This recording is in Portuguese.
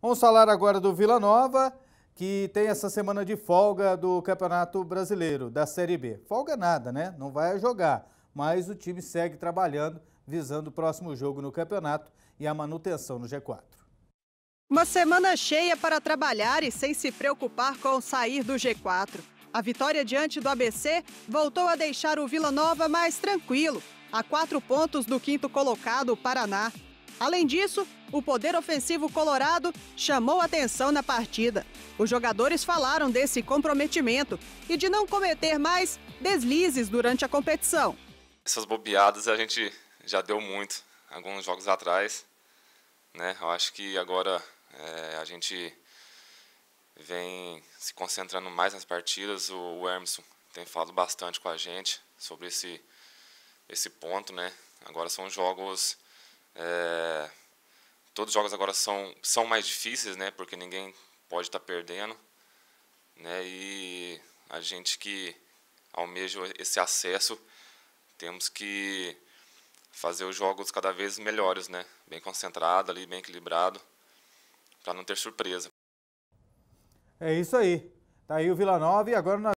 Vamos falar agora do Vila Nova, que tem essa semana de folga do Campeonato Brasileiro, da Série B. Folga nada, né? Não vai jogar, mas o time segue trabalhando, visando o próximo jogo no campeonato e a manutenção no G4. Uma semana cheia para trabalhar e sem se preocupar com sair do G4. A vitória diante do ABC voltou a deixar o Vila Nova mais tranquilo, a quatro pontos do quinto colocado, o Paraná. Além disso, o poder ofensivo colorado chamou atenção na partida. Os jogadores falaram desse comprometimento e de não cometer mais deslizes durante a competição. Essas bobeadas a gente já deu muito alguns jogos atrás. Né? Eu acho que agora é, a gente vem se concentrando mais nas partidas. O, o Emerson tem falado bastante com a gente sobre esse, esse ponto. Né? Agora são jogos é, todos os jogos agora são, são mais difíceis, né? Porque ninguém pode estar tá perdendo, né? E a gente que almeja esse acesso, temos que fazer os jogos cada vez melhores, né? Bem concentrado ali, bem equilibrado, para não ter surpresa. É isso aí. Tá aí o Vila Nova e agora nós